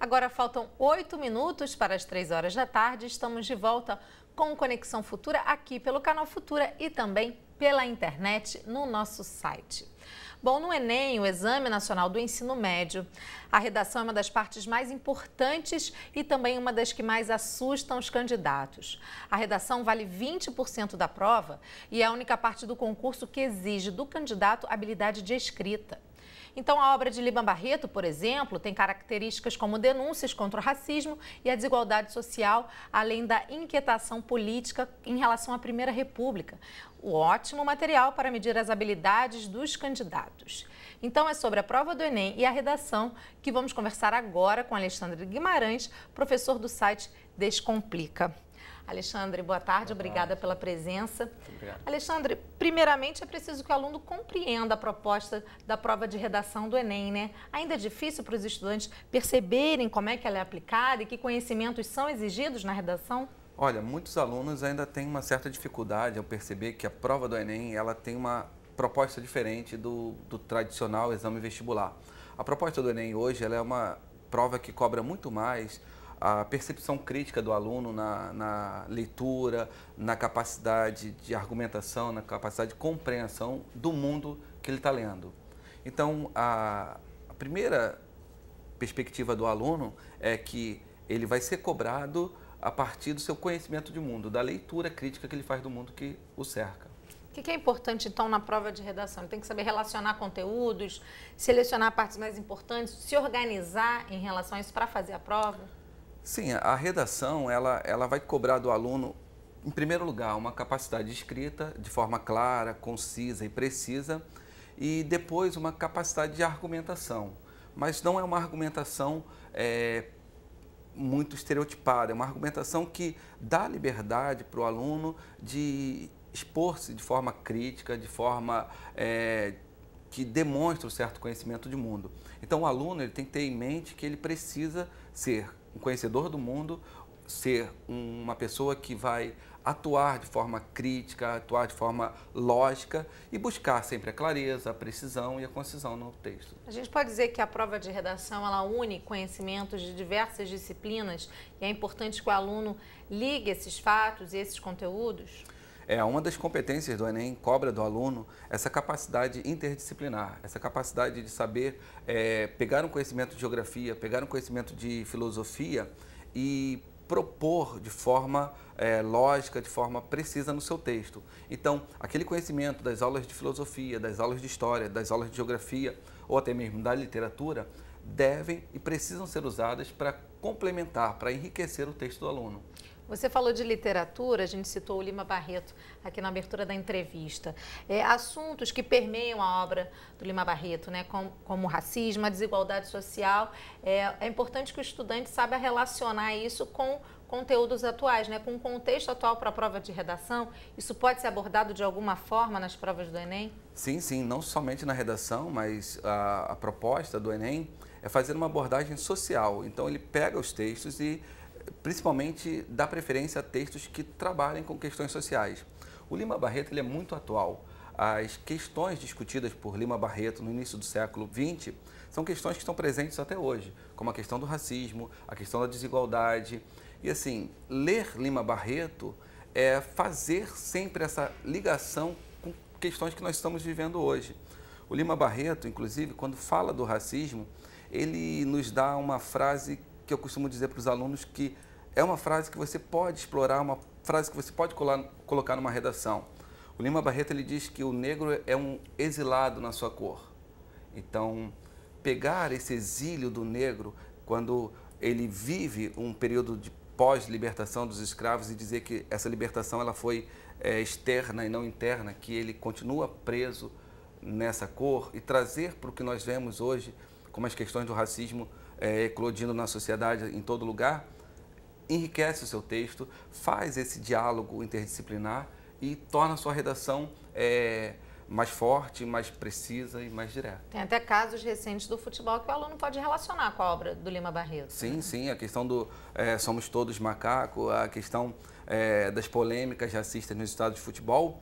Agora faltam oito minutos para as três horas da tarde. Estamos de volta com Conexão Futura aqui pelo canal Futura e também pela internet no nosso site. Bom, no Enem, o Exame Nacional do Ensino Médio, a redação é uma das partes mais importantes e também uma das que mais assustam os candidatos. A redação vale 20% da prova e é a única parte do concurso que exige do candidato habilidade de escrita. Então, a obra de Liban Barreto, por exemplo, tem características como denúncias contra o racismo e a desigualdade social, além da inquietação política em relação à Primeira República. O ótimo material para medir as habilidades dos candidatos. Então, é sobre a prova do Enem e a redação que vamos conversar agora com Alexandre Guimarães, professor do site Descomplica. Alexandre, boa tarde, boa obrigada tarde. pela presença. Obrigado. Alexandre, primeiramente é preciso que o aluno compreenda a proposta da prova de redação do Enem, né? Ainda é difícil para os estudantes perceberem como é que ela é aplicada e que conhecimentos são exigidos na redação? Olha, muitos alunos ainda têm uma certa dificuldade ao perceber que a prova do Enem ela tem uma proposta diferente do, do tradicional exame vestibular. A proposta do Enem hoje ela é uma prova que cobra muito mais a percepção crítica do aluno na, na, leitura, na capacidade de argumentação, na capacidade de compreensão do mundo que ele está lendo. Então, a, a primeira perspectiva do aluno é que ele vai ser cobrado a partir do seu conhecimento de mundo, da leitura crítica que ele faz do mundo que o cerca. O que é importante, então, na prova de redação? Ele tem que saber relacionar conteúdos, selecionar partes mais importantes, se organizar em relação a isso para fazer a prova? Sim, a redação ela, ela vai cobrar do aluno, em primeiro lugar, uma capacidade de escrita de forma clara, concisa e precisa, e depois uma capacidade de argumentação. Mas não é uma argumentação é, muito estereotipada, é uma argumentação que dá liberdade para o aluno de expor-se de forma crítica, de forma é, que demonstra um certo conhecimento de mundo. Então o aluno ele tem que ter em mente que ele precisa ser um conhecedor do mundo, ser uma pessoa que vai atuar de forma crítica, atuar de forma lógica e buscar sempre a clareza, a precisão e a concisão no texto. A gente pode dizer que a prova de redação ela une conhecimentos de diversas disciplinas e é importante que o aluno ligue esses fatos e esses conteúdos? É uma das competências do Enem cobra do aluno essa capacidade interdisciplinar, essa capacidade de saber é, pegar um conhecimento de geografia, pegar um conhecimento de filosofia e propor de forma é, lógica, de forma precisa no seu texto. Então, aquele conhecimento das aulas de filosofia, das aulas de história, das aulas de geografia ou até mesmo da literatura devem e precisam ser usadas para complementar, para enriquecer o texto do aluno. Você falou de literatura, a gente citou o Lima Barreto aqui na abertura da entrevista. É, assuntos que permeiam a obra do Lima Barreto, né, como, como racismo, a desigualdade social. É, é importante que o estudante saiba relacionar isso com conteúdos atuais, né, com o contexto atual para a prova de redação. Isso pode ser abordado de alguma forma nas provas do Enem? Sim, sim, não somente na redação, mas a, a proposta do Enem é fazer uma abordagem social. Então ele pega os textos e principalmente dá preferência a textos que trabalhem com questões sociais. O Lima Barreto ele é muito atual. As questões discutidas por Lima Barreto no início do século XX são questões que estão presentes até hoje, como a questão do racismo, a questão da desigualdade. E assim, ler Lima Barreto é fazer sempre essa ligação com questões que nós estamos vivendo hoje. O Lima Barreto, inclusive, quando fala do racismo, ele nos dá uma frase que eu costumo dizer para os alunos que é uma frase que você pode explorar, uma frase que você pode colar, colocar numa redação. O Lima Barreto ele diz que o negro é um exilado na sua cor. Então, pegar esse exílio do negro quando ele vive um período de pós-libertação dos escravos e dizer que essa libertação ela foi é, externa e não interna, que ele continua preso nessa cor e trazer para o que nós vemos hoje como as questões do racismo é, eclodindo na sociedade em todo lugar, enriquece o seu texto, faz esse diálogo interdisciplinar e torna a sua redação é, mais forte, mais precisa e mais direta. Tem até casos recentes do futebol que o aluno pode relacionar com a obra do Lima Barreto. Né? Sim, né? sim, a questão do é, somos todos macaco, a questão é, das polêmicas racistas nos estados de futebol,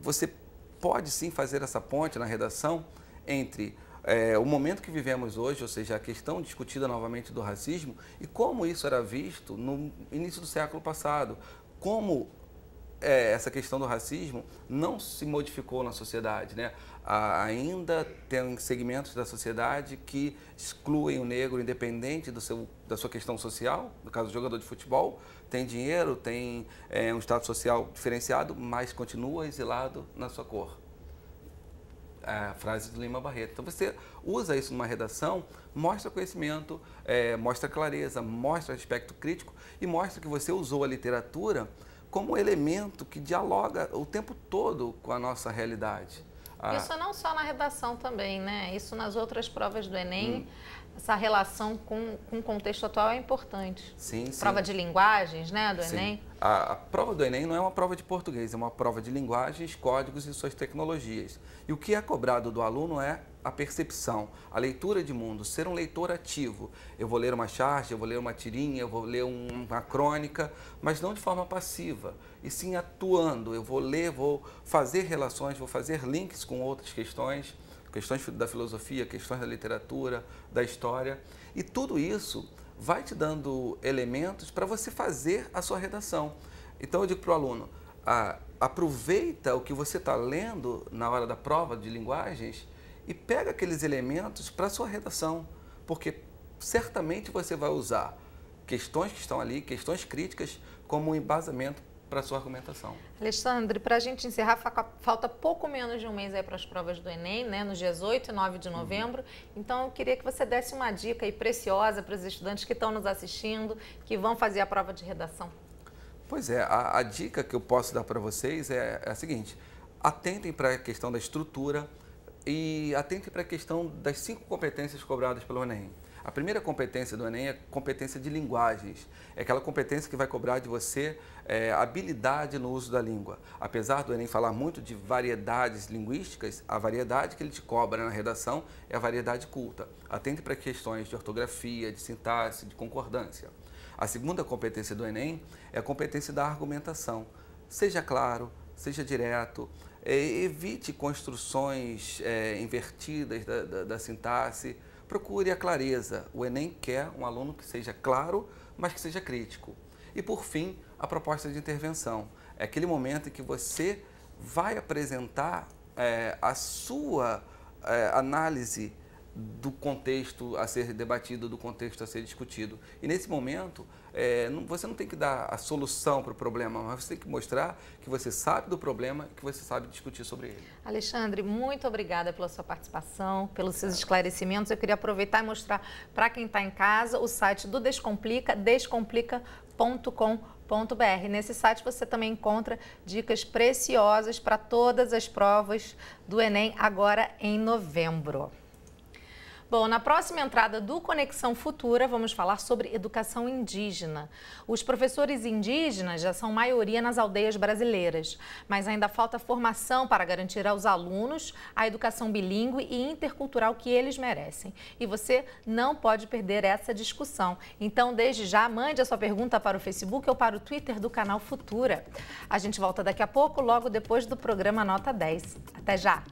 você pode sim fazer essa ponte na redação entre é, o momento que vivemos hoje, ou seja, a questão discutida novamente do racismo e como isso era visto no início do século passado, como é, essa questão do racismo não se modificou na sociedade, né? ainda tem segmentos da sociedade que excluem o negro, independente do seu, da sua questão social. No caso, o jogador de futebol tem dinheiro, tem é, um estado social diferenciado, mas continua exilado na sua cor a frase do Lima Barreto. Então você usa isso numa redação, mostra conhecimento, é, mostra clareza, mostra aspecto crítico e mostra que você usou a literatura como elemento que dialoga o tempo todo com a nossa realidade. Ah. Isso não só na redação também, né? Isso nas outras provas do Enem. Hum essa relação com, com o contexto atual é importante. Sim, sim. Prova de linguagens, né, do sim. Enem? A, a, prova do Enem não é uma prova de português, é uma prova de linguagens, códigos e suas tecnologias. E o que é cobrado do aluno é a percepção, a leitura de mundo, ser um leitor ativo. Eu vou ler uma charge, eu vou ler uma tirinha, eu vou ler um, uma crônica, mas não de forma passiva, e sim atuando. Eu vou ler, vou fazer relações, vou fazer links com outras questões questões da filosofia, questões da literatura, da história. E tudo isso vai te dando elementos para você fazer a sua redação. Então eu digo para o aluno, aproveita o que você está lendo na hora da prova de linguagens e pega aqueles elementos para a sua redação, porque certamente você vai usar questões que estão ali, questões críticas, como um embasamento para a sua argumentação. Alexandre, para a gente encerrar, falta pouco menos de um mês aí para as provas do Enem, né? Nos dias 8 e 9 de uhum. novembro. Uhum. Então, eu queria que você desse uma dica aí preciosa para os estudantes que estão nos assistindo, que vão fazer a prova de redação. Pois é, a, a dica que eu posso dar para vocês é, é a seguinte: atentem para a questão da estrutura e atentem para a questão das cinco competências cobradas pelo Enem. A primeira competência do Enem é competência de linguagens. É aquela competência que vai cobrar de você é, habilidade no uso da língua. Apesar do Enem falar muito de variedades linguísticas, a variedade que ele te cobra na redação é a variedade culta. Atende para questões de ortografia, de sintaxe, de concordância. A segunda competência do Enem é a competência da argumentação. Seja claro, seja direto, é, evite construções é, invertidas da, da, da sintaxe, procure a clareza. O Enem quer um aluno que seja claro, mas que seja crítico. E por fim, a proposta de intervenção. É aquele momento em que você vai apresentar é, a sua é, análise do contexto a ser debatido, do contexto a ser discutido. E nesse momento, é, não, você não tem que dar a solução para o problema, mas você tem que mostrar que você sabe do problema e que você sabe discutir sobre ele. Alexandre, muito obrigada pela sua participação, pelos seus esclarecimentos. Eu queria aproveitar e mostrar para quem está em casa o site do Descomplica, descomplica.com.br. Nesse site você também encontra dicas preciosas para todas as provas do Enem agora em novembro. Bom, na próxima entrada do Conexão Futura, vamos falar sobre educação indígena. Os professores indígenas já são maioria nas aldeias brasileiras, mas ainda falta formação para garantir aos alunos a educação bilíngue e intercultural que eles merecem. E você não pode perder essa discussão. Então, desde já, mande a sua pergunta para o Facebook ou para o Twitter do canal Futura. A gente volta daqui a pouco, logo depois do programa Nota 10. Até já!